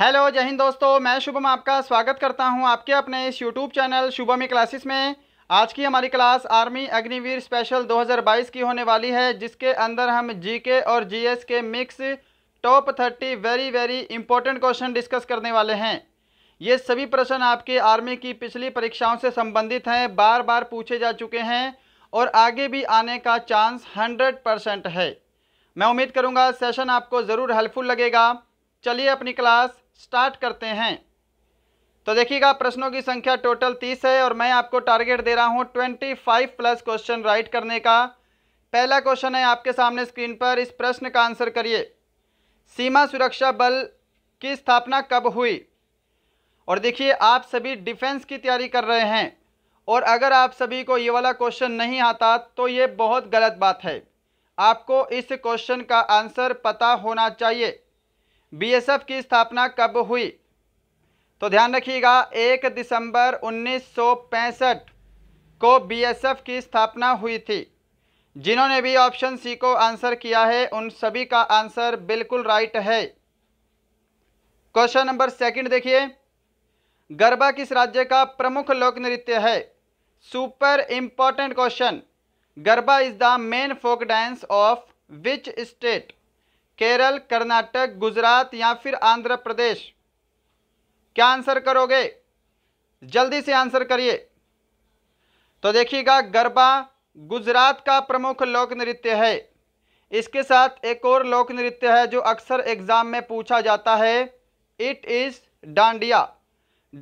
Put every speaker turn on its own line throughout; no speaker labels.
hello जय हिंद दोस्तों मैं शुभम आपका स्वागत करता हूं आपके अपने इस यूट्यूब चैनल शुभमी क्लासेस में आज की हमारी क्लास आर्मी अग्निवीर स्पेशल 2022 की होने वाली है जिसके अंदर हम जीके और जीएस के mix top 30 very very important question discuss करने वाले हैं ये सभी प्रश्न आपके आर्मी की पिछली परीक्षाओं से संबंधित हैं बार बार पूछे जा चुके हैं और आगे भी आने का चांस हंड्रेड है मैं उम्मीद करूँगा सेशन आपको ज़रूर हेल्पफुल लगेगा चलिए अपनी क्लास स्टार्ट करते हैं तो देखिएगा प्रश्नों की संख्या टोटल तीस है और मैं आपको टारगेट दे रहा हूँ twenty five plus question write करने का पहला क्वेश्चन है आपके सामने स्क्रीन पर इस प्रश्न का आंसर करिए सीमा सुरक्षा बल की स्थापना कब हुई और देखिए आप सभी डिफेंस की तैयारी कर रहे हैं और अगर आप सभी को ये वाला क्वेश्चन नहीं आता तो ये बहुत गलत बात है आपको इस क्वेश्चन का आंसर पता होना चाहिए बीएसएफ की स्थापना कब हुई तो ध्यान रखिएगा एक दिसंबर 1965 को बीएसएफ की स्थापना हुई थी जिन्होंने भी ऑप्शन सी को आंसर किया है उन सभी का आंसर बिल्कुल राइट है क्वेश्चन नंबर सेकंड देखिए गरबा किस राज्य का प्रमुख लोक नृत्य है super important question Garba is the main folk dance of which state Kerala Karnataka Gujarat या फिर आंध्र प्रदेश क्या आंसर करोगे जल्दी से आंसर करिए तो देखिएगा गरबा गुजरात का प्रमुख लोक नृत्य है इसके साथ एक और लोक नृत्य है जो अक्सर एग्जाम में पूछा जाता है इट इज़ डांडिया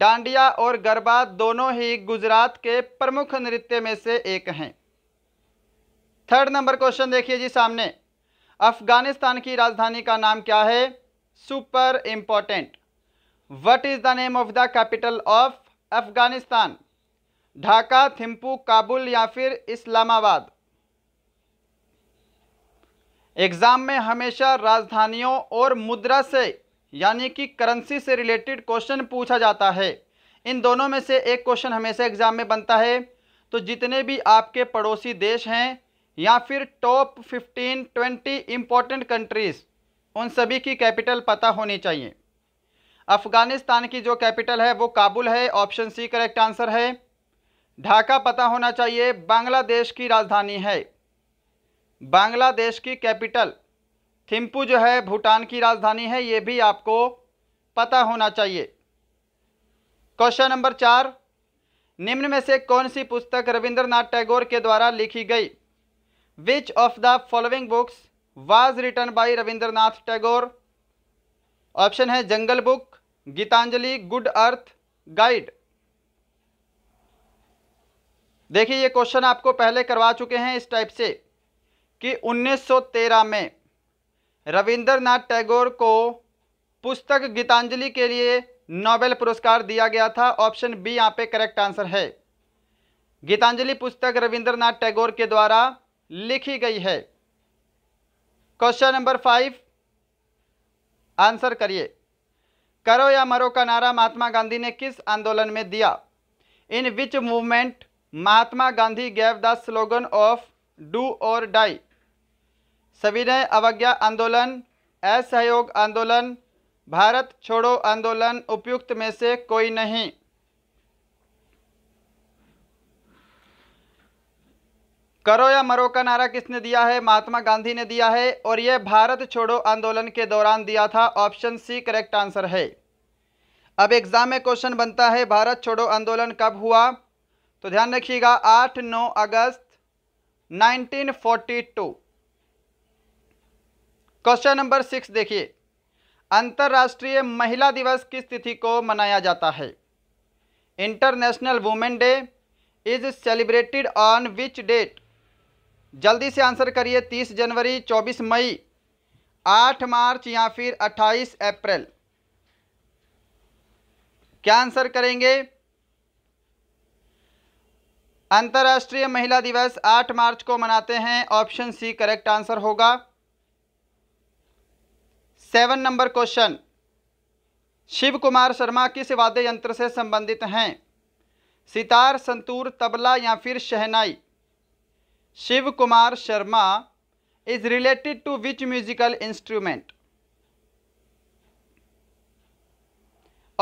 डांडिया और गरबा दोनों ही गुजरात के प्रमुख नृत्य में से एक हैं थर्ड नंबर क्वेश्चन देखिए जी सामने अफगानिस्तान की राजधानी का नाम क्या है super important what is the name of the capital of Afghanistan Dhaka Thimphu Kabul या फिर इस्लामाबाद एग्ज़ाम में हमेशा राजधानियों और मुद्रा से यानी कि करेंसी से रिलेटेड क्वेश्चन पूछा जाता है इन दोनों में से एक क्वेश्चन हमेशा एग्ज़ाम में बनता है तो जितने भी आपके पड़ोसी देश हैं या फिर टॉप 15 20 इम्पोर्टेंट कंट्रीज़ उन सभी की कैपिटल पता होनी चाहिए अफ़गानिस्तान की जो कैपिटल है वो काबुल है ऑप्शन सी करेक्ट आंसर है ढाका पता होना चाहिए बांग्लादेश की राजधानी है बांग्लादेश की कैपिटल थिम्पू जो है भूटान की राजधानी है ये भी आपको पता होना चाहिए क्वेश्चन नंबर चार निम्न में से कौन सी पुस्तक रविंद्रनाथ टैगोर के द्वारा लिखी गई which of the following books was written by Rabindranath Tagore option है jungle book Gitanjali good earth guide देखिए ये क्वेश्चन आपको पहले करवा चुके हैं इस टाइप से कि 1913 में रविंद्रनाथ टैगोर को पुस्तक गीतांजलि के लिए नोबेल पुरस्कार दिया गया था ऑप्शन बी यहाँ पे करेक्ट आंसर है गीतांजलि पुस्तक रविंद्रनाथ टैगोर के द्वारा लिखी गई है क्वेश्चन नंबर फाइव आंसर करिए करो या मरो का नारा महात्मा गांधी ने किस आंदोलन में दिया in which movement Mahatma Gandhi gave the slogan of do or die सविनय अवज्ञा आंदोलन असहयोग आंदोलन भारत छोड़ो आंदोलन उपयुक्त में से कोई नहीं करो या मरो का नारा किसने दिया है महात्मा गांधी ने दिया है और यह भारत छोड़ो आंदोलन के दौरान दिया था ऑप्शन सी करेक्ट आंसर है अब एग्जाम में क्वेश्चन बनता है भारत छोड़ो आंदोलन कब हुआ तो ध्यान रखिएगा 8 9 अगस्त 1942 क्वेश्चन नंबर सिक्स देखिए अंतर्राष्ट्रीय महिला दिवस किस तिथि को मनाया जाता है international women day is celebrated on which date जल्दी से आंसर करिए 30 जनवरी 24 मई 8 मार्च या फिर 28 अप्रैल क्या आंसर करेंगे अंतर्राष्ट्रीय महिला दिवस 8 मार्च को मनाते हैं ऑप्शन सी करेक्ट आंसर होगा seven number question Shiv Kumar Sharma किस वाद्य यंत्र से संबंधित हैं सितार संतूर तबला या फिर shehnai Shiv Kumar Sharma is related to which musical instrument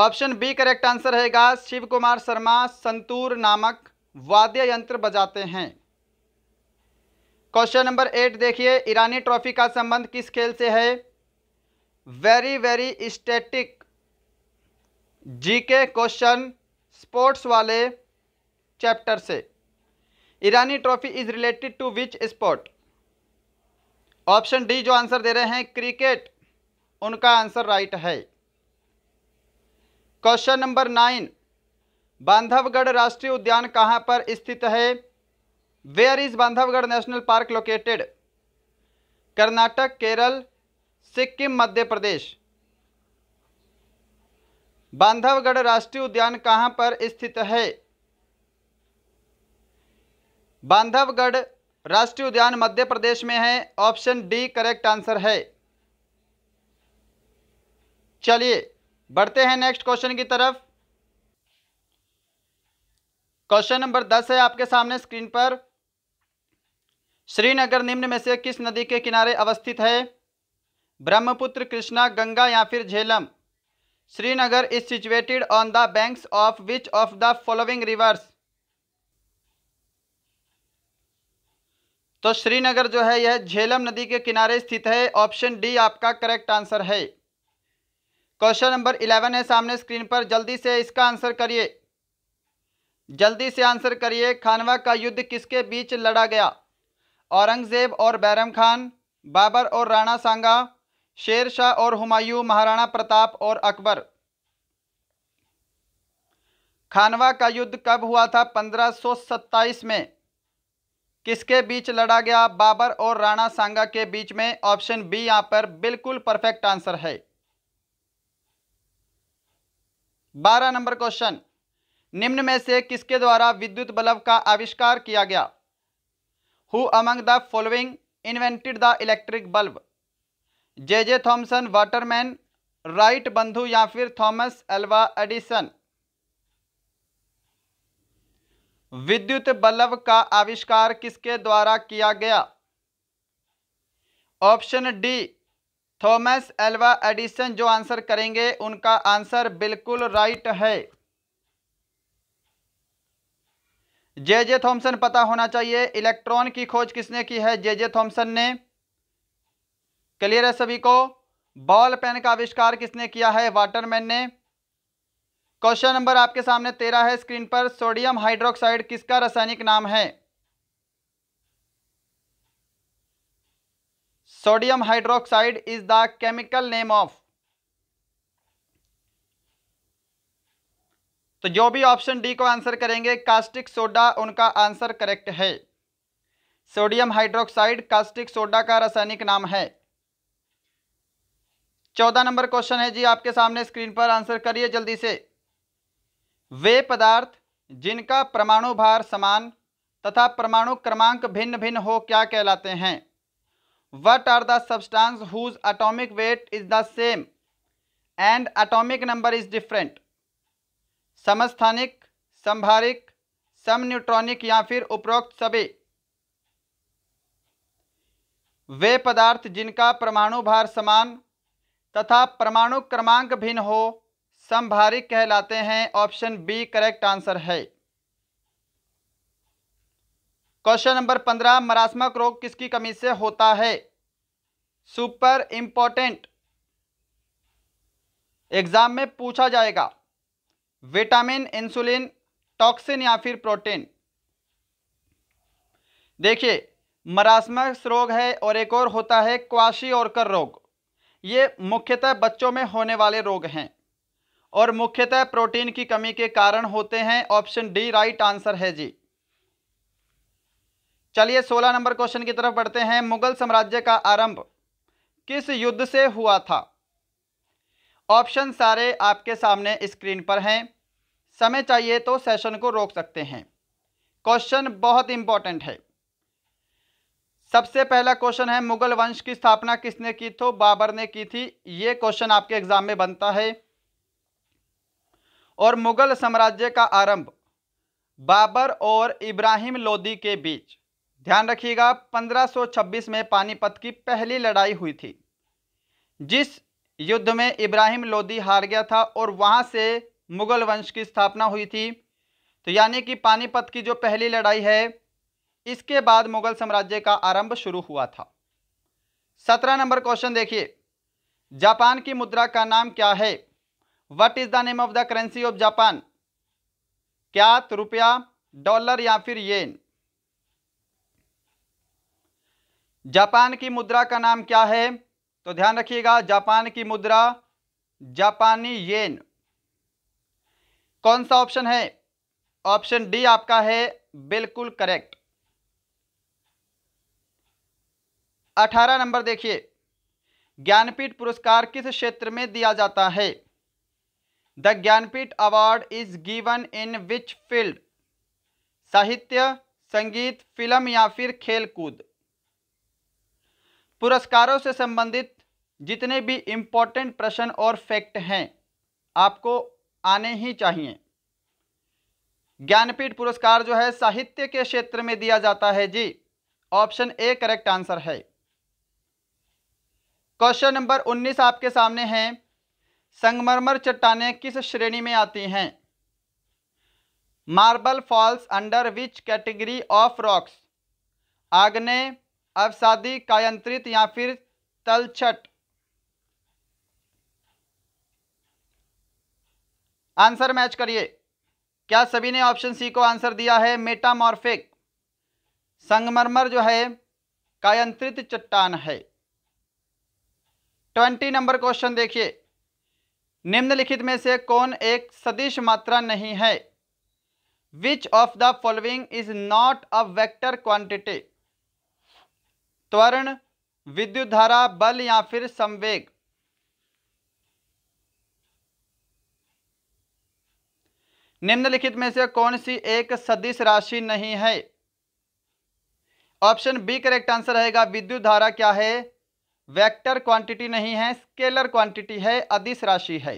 option B correct answer रहेगा शिव कुमार शर्मा संतूर नामक वाद्य यंत्र बजाते हैं क्वेश्चन नंबर एट देखिए ईरानी ट्रॉफी का संबंध किस खेल से है very very static GK question sports वाले चैप्टर से Irani trophy is related to which sport option D जो आंसर दे रहे हैं क्रिकेट उनका आंसर राइट है क्वेश्चन नंबर नाइन बांधवगढ़ राष्ट्रीय उद्यान कहाँ पर स्थित है where is Bandhavgarh national park located Karnataka Kerala Sikkim Madhya Pradesh Bandhavgarh राष्ट्रीय उद्यान कहां पर स्थित है बांधवगढ़ राष्ट्रीय उद्यान मध्य प्रदेश में है ऑप्शन डी करेक्ट आंसर है चलिए बढ़ते हैं नेक्स्ट क्वेश्चन की तरफ क्वेश्चन नंबर दस है आपके सामने स्क्रीन पर श्रीनगर निम्न में से किस नदी के किनारे अवस्थित है ब्रह्मपुत्र कृष्णा गंगा या फिर Jhelum Srinagar is situated on the banks of which of the following rivers तो श्रीनगर जो है यह झेलम नदी के किनारे स्थित है ऑप्शन डी आपका करेक्ट आंसर है क्वेश्चन नंबर इलेवन है सामने स्क्रीन पर जल्दी से इसका आंसर करिए जल्दी से आंसर करिए खानवा का युद्ध किसके बीच लड़ा गया औरंगजेब और बैरम खान बाबर और राणा सांगा शेर शाह और हुमायूं महाराणा प्रताप और अकबर खानवा का युद्ध कब हुआ था 1527 में किसके बीच लड़ा गया बाबर और राणा सांगा के बीच में ऑप्शन बी यहां पर बिल्कुल परफेक्ट आंसर है बारह नंबर क्वेश्चन निम्न में से किसके द्वारा विद्युत बल्ब का आविष्कार किया गया who among the following invented the electric bulb J J Thomson Waterman Wright बंधु या फिर थॉमस एल्वा एडिसन विद्युत बल्ब का आविष्कार किसके द्वारा किया गया option D Thomas Alva Edison जो आंसर करेंगे उनका आंसर बिल्कुल राइट है जे जे थॉम्सन पता होना चाहिए इलेक्ट्रॉन की खोज किसने की है जे जे थॉम्सन ने क्लियर है सभी को बॉल पेन का आविष्कार किसने किया है वाटरमैन ने क्वेश्चन नंबर आपके सामने तेरह है स्क्रीन पर सोडियम हाइड्रोक्साइड किसका रासायनिक नाम है sodium hydroxide is the chemical name of तो जो भी ऑप्शन डी को आंसर करेंगे कास्टिक सोडा उनका आंसर करेक्ट है सोडियम हाइड्रोक्साइड कास्टिक सोडा का रासायनिक नाम है चौदह नंबर क्वेश्चन है जी आपके सामने स्क्रीन पर आंसर करिए जल्दी से वे पदार्थ जिनका परमाणु भार समान तथा परमाणु क्रमांक भिन्न भिन्न हो क्या कहलाते हैं what are the substances whose atomic weight is the same and atomic number is different समस्थानिक संभारिक सम न्यूट्रॉनिक या फिर उपरोक्त सभी वे पदार्थ जिनका परमाणु भार समान तथा परमाणु क्रमांक भिन्न हो संभारिक कहलाते हैं ऑप्शन बी करेक्ट आंसर है क्वेश्चन नंबर पंद्रह मरासमक रोग किसकी कमी से होता है सुपर इंपॉर्टेंट एग्जाम में पूछा जाएगा विटामिन इंसुलिन टॉक्सिन या फिर प्रोटीन देखिए मरासमक रोग है और एक और होता है क्वाशी और कर रोग ये मुख्यतः बच्चों में होने वाले रोग हैं और मुख्यतः प्रोटीन की कमी के कारण होते हैं ऑप्शन डी राइट आंसर है जी चलिए 16 नंबर क्वेश्चन की तरफ बढ़ते हैं मुगल साम्राज्य का आरंभ किस युद्ध से हुआ था ऑप्शन सारे आपके सामने स्क्रीन पर हैं समय चाहिए तो सेशन को रोक सकते हैं क्वेश्चन बहुत इंपॉर्टेंट है सबसे पहला क्वेश्चन है मुगल वंश की स्थापना किसने की तो बाबर ने की थी ये क्वेश्चन आपके एग्जाम में बनता है और मुगल साम्राज्य का आरंभ बाबर और इब्राहिम लोदी के बीच ध्यान रखिएगा 1526 में पानीपत की पहली लड़ाई हुई थी जिस युद्ध में इब्राहिम लोदी हार गया था और वहां से मुगल वंश की स्थापना हुई थी तो यानी कि पानीपत की जो पहली लड़ाई है इसके बाद मुगल साम्राज्य का आरंभ शुरू हुआ था सत्रह नंबर क्वेश्चन देखिए जापान की मुद्रा का नाम क्या है what is the name of the currency of Japan क्या रुपया डॉलर या फिर येन जापान की मुद्रा का नाम क्या है तो ध्यान रखिएगा जापान की मुद्रा जापानी येन कौन सा ऑप्शन है ऑप्शन डी आपका है बिल्कुल करेक्ट अठारह नंबर देखिए ज्ञानपीठ पुरस्कार किस क्षेत्र में दिया जाता है the Jnanpith award is given in which field साहित्य संगीत फिल्म या फिर खेलकूद पुरस्कारों से संबंधित जितने भी इम्पोर्टेंट प्रश्न और फैक्ट हैं आपको आने ही चाहिए ज्ञानपीठ पुरस्कार जो है साहित्य के क्षेत्र में दिया जाता है जी ऑप्शन ए करेक्ट आंसर है क्वेश्चन नंबर 19 आपके सामने हैं संगमरमर चट्टानें किस श्रेणी में आती हैं marble falls under which category of rocks आग्ने अवसादी कायंत्रित या फिर तलछट आंसर मैच करिए क्या सभी ने ऑप्शन सी को आंसर दिया है मेटामॉर्फिक संगमरमर जो है कायंत्रित चट्टान है ट्वेंटी नंबर क्वेश्चन देखिए निम्नलिखित में से कौन एक सदिश मात्रा नहीं है which of the following is not a vector quantity त्वरण विद्युत धारा बल या फिर संवेग निम्नलिखित में से कौन सी एक सदिश राशि नहीं है ऑप्शन बी करेक्ट आंसर रहेगा विद्युत धारा क्या है वेक्टर क्वांटिटी नहीं है स्केलर क्वांटिटी है अदिश राशि है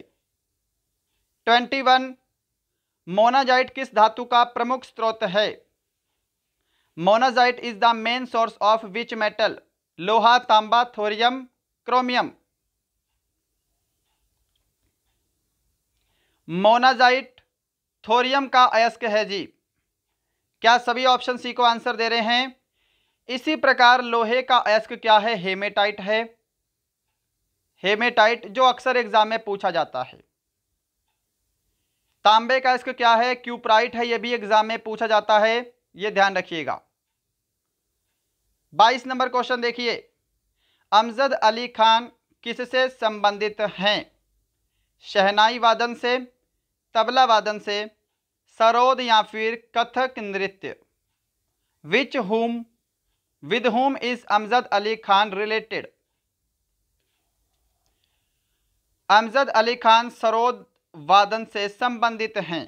ट्वेंटी वन मोनाजाइट किस धातु का प्रमुख स्रोत है monazite is the main source of which metal लोहा तांबा थोरियम क्रोमियम मोनाजाइट थोरियम का अयस्क है जी क्या सभी ऑप्शन सी को आंसर दे रहे हैं इसी प्रकार लोहे का एस्क क्या है हेमेटाइट है हेमेटाइट जो अक्सर एग्जाम में पूछा जाता है तांबे का अयस्क क्या है क्यूप्राइट है यह भी एग्जाम में पूछा जाता है ये ध्यान रखिएगा 22 नंबर क्वेश्चन देखिए अमजद अली खान किससे संबंधित हैं शहनाई वादन से तबला वादन से सरोद या फिर कथक नृत्य which whom with whom is Amjad Ali Khan related Amjad Ali Khan sarod वादन से संबंधित हैं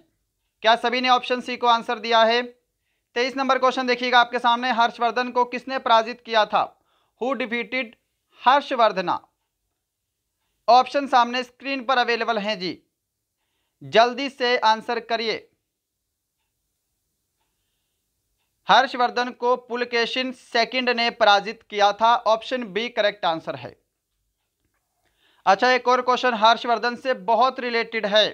क्या सभी ने ऑप्शन सी को आंसर दिया है तेईस नंबर क्वेश्चन देखिएगा आपके सामने हर्षवर्धन को किसने पराजित किया था हु डिफीटेड हर्षवर्धना ऑप्शन सामने स्क्रीन पर अवेलेबल हैं जी जल्दी से आंसर करिए हर्षवर्धन को पुलकेशिन सेकंड ने पराजित किया था ऑप्शन बी करेक्ट आंसर है अच्छा एक और क्वेश्चन हर्षवर्धन से बहुत रिलेटेड है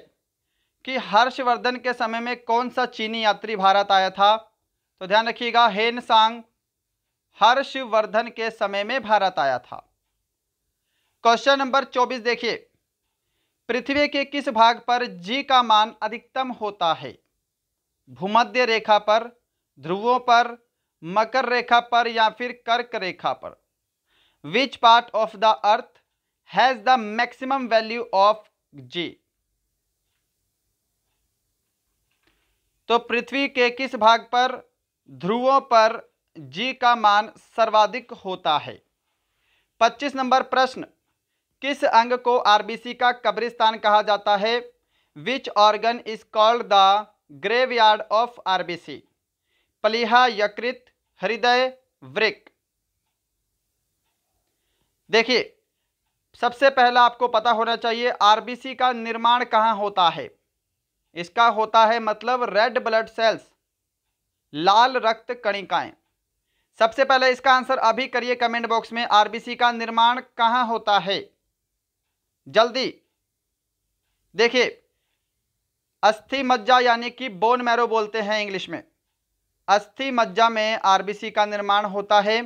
कि हर्षवर्धन के समय में कौन सा चीनी यात्री भारत आया था तो ध्यान रखिएगा हेन सांग हर्षवर्धन के समय में भारत आया था क्वेश्चन नंबर चौबीस देखिए पृथ्वी के किस भाग पर जी का मान अधिकतम होता है भूमध्य रेखा पर ध्रुवों पर मकर रेखा पर या फिर कर्क रेखा पर which part of the earth has the maximum value of J तो पृथ्वी के किस भाग पर ध्रुवों पर जी का मान सर्वाधिक होता है 25 नंबर प्रश्न किस अंग को आरबीसी का कब्रिस्तान कहा जाता है which organ is called the graveyard of RBC प्लीहा यकृत हृदय वृक देखिए सबसे पहला आपको पता होना चाहिए आरबीसी का निर्माण कहाँ होता है इसका होता है मतलब रेड ब्लड सेल्स लाल रक्त कणिकाएं सबसे पहले इसका आंसर अभी करिए कमेंट बॉक्स में आरबीसी का निर्माण कहाँ होता है जल्दी देखिए अस्थि मज्जा यानी कि बोन मैरो बोलते हैं इंग्लिश में अस्थि मज्जा में आरबीसी का निर्माण होता है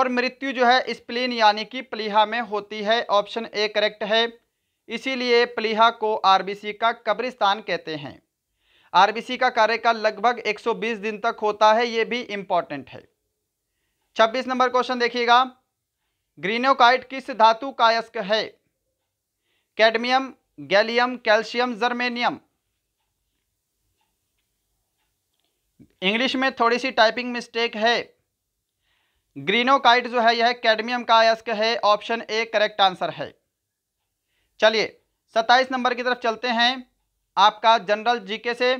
और मृत्यु जो है स्प्लीन यानी कि प्लीहा में होती है ऑप्शन ए करेक्ट है इसीलिए प्लीहा को आरबीसी का कब्रिस्तान कहते हैं आरबीसी का कार्यकाल लगभग 120 दिन तक होता है ये भी इम्पॉर्टेंट है 26 नंबर क्वेश्चन देखिएगा ग्रीनोकाइट किस धातु कायस्क है cadmium gallium calcium germanium English में थोड़ी सी टाइपिंग मिस्टेक है ग्रीनोकाइट जो है यह कैडमियम का अयस्क है ऑप्शन ए करेक्ट आंसर है चलिए सत्ताईस नंबर की तरफ चलते हैं आपका जनरल जीके से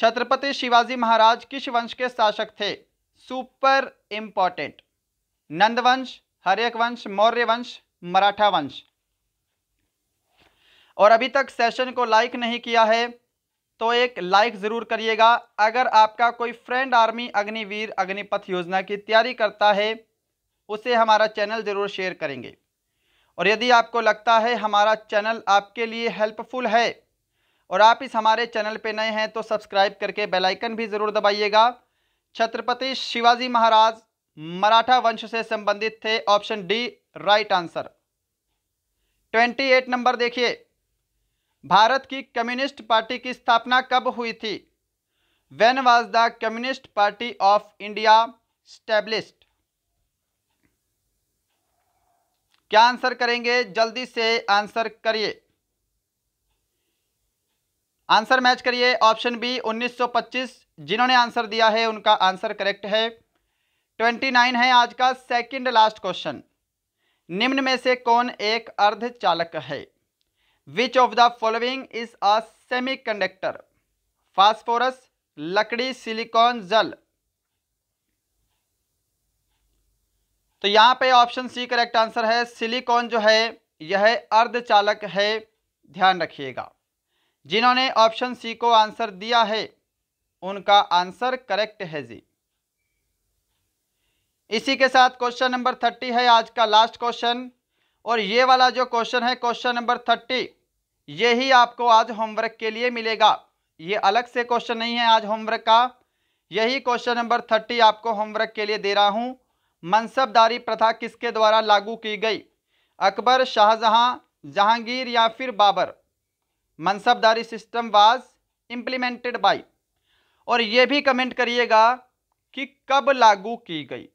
छत्रपति शिवाजी महाराज किस वंश के शासक थे सुपर इम्पॉर्टेंट नंदवंश हरेक वंश मौर्य वंश मराठा वंश और अभी तक सेशन को लाइक नहीं किया है तो एक लाइक ज़रूर करिएगा अगर आपका कोई फ्रेंड आर्मी अग्निवीर अग्निपथ योजना की तैयारी करता है उसे हमारा चैनल ज़रूर शेयर करेंगे और यदि आपको लगता है हमारा चैनल आपके लिए हेल्पफुल है और आप इस हमारे चैनल पे नए हैं तो सब्सक्राइब करके बेल आइकन भी ज़रूर दबाइएगा छत्रपति शिवाजी महाराज मराठा वंश से संबंधित थे option D right answer twenty eight number देखिए भारत की कम्युनिस्ट पार्टी की स्थापना कब हुई थी when was the communist party of India established क्या आंसर करेंगे जल्दी से आंसर करिए आंसर मैच करिए ऑप्शन बी 1925 जिन्होंने आंसर दिया है उनका आंसर करेक्ट है 29 है आज का सेकंड लास्ट क्वेश्चन निम्न में से कौन एक अर्ध चालक है which of the following is a semiconductor phosphorus लकड़ी सिलिकॉन जल तो यहां पे ऑप्शन सी करेक्ट आंसर है सिलिकॉन जो है यह अर्धचालक है ध्यान रखिएगा जिन्होंने ऑप्शन सी को आंसर दिया है उनका आंसर करेक्ट है जी इसी के साथ क्वेश्चन नंबर थर्टी है आज का लास्ट क्वेश्चन और ये वाला जो क्वेश्चन है क्वेश्चन नंबर थर्टी ये ही आपको आज होमवर्क के लिए मिलेगा ये अलग से क्वेश्चन नहीं है आज होमवर्क का यही क्वेश्चन नंबर थर्टी आपको होमवर्क के लिए दे रहा हूँ मनसबदारी प्रथा किसके द्वारा लागू की गई अकबर शाहजहां जहांगीर या फिर Babar Mansabdari system was implemented by और ये भी कमेंट करिएगा कि कब लागू की गई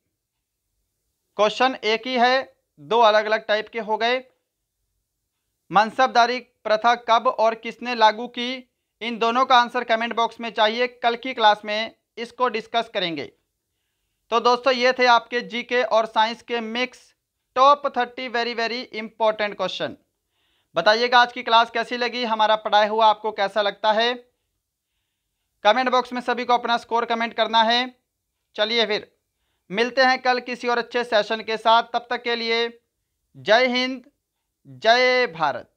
क्वेश्चन एक ही है दो अलग अलग टाइप के हो गए मनसबदारी प्रथा कब और किसने लागू की इन दोनों का आंसर कमेंट बॉक्स में चाहिए कल की क्लास में इसको डिस्कस करेंगे तो दोस्तों ये थे आपके जीके और साइंस के mix top thirty very very important question बताइएगा आज की क्लास कैसी लगी हमारा पढ़ाया हुआ आपको कैसा लगता है कमेंट बॉक्स में सभी को अपना स्कोर कमेंट करना है चलिए फिर मिलते हैं कल किसी और अच्छे सेशन के साथ तब तक के लिए जय हिंद जय भारत